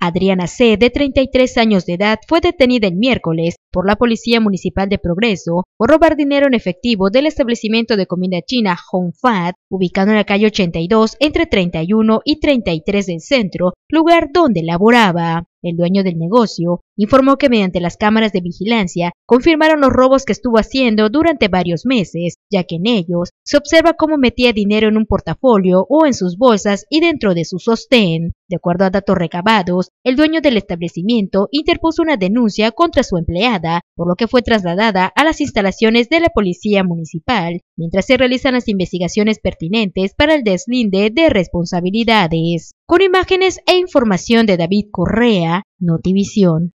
Adriana C., de 33 años de edad, fue detenida el miércoles por la Policía Municipal de Progreso por robar dinero en efectivo del establecimiento de comida china Hong Fat, ubicado en la calle 82 entre 31 y 33 del centro, lugar donde laboraba. El dueño del negocio informó que mediante las cámaras de vigilancia confirmaron los robos que estuvo haciendo durante varios meses, ya que en ellos se observa cómo metía dinero en un portafolio o en sus bolsas y dentro de su sostén. De acuerdo a datos recabados, el dueño del establecimiento interpuso una denuncia contra su empleada, por lo que fue trasladada a las instalaciones de la Policía Municipal, mientras se realizan las investigaciones pertinentes para el deslinde de responsabilidades. Con imágenes e información de David Correa, Notivisión.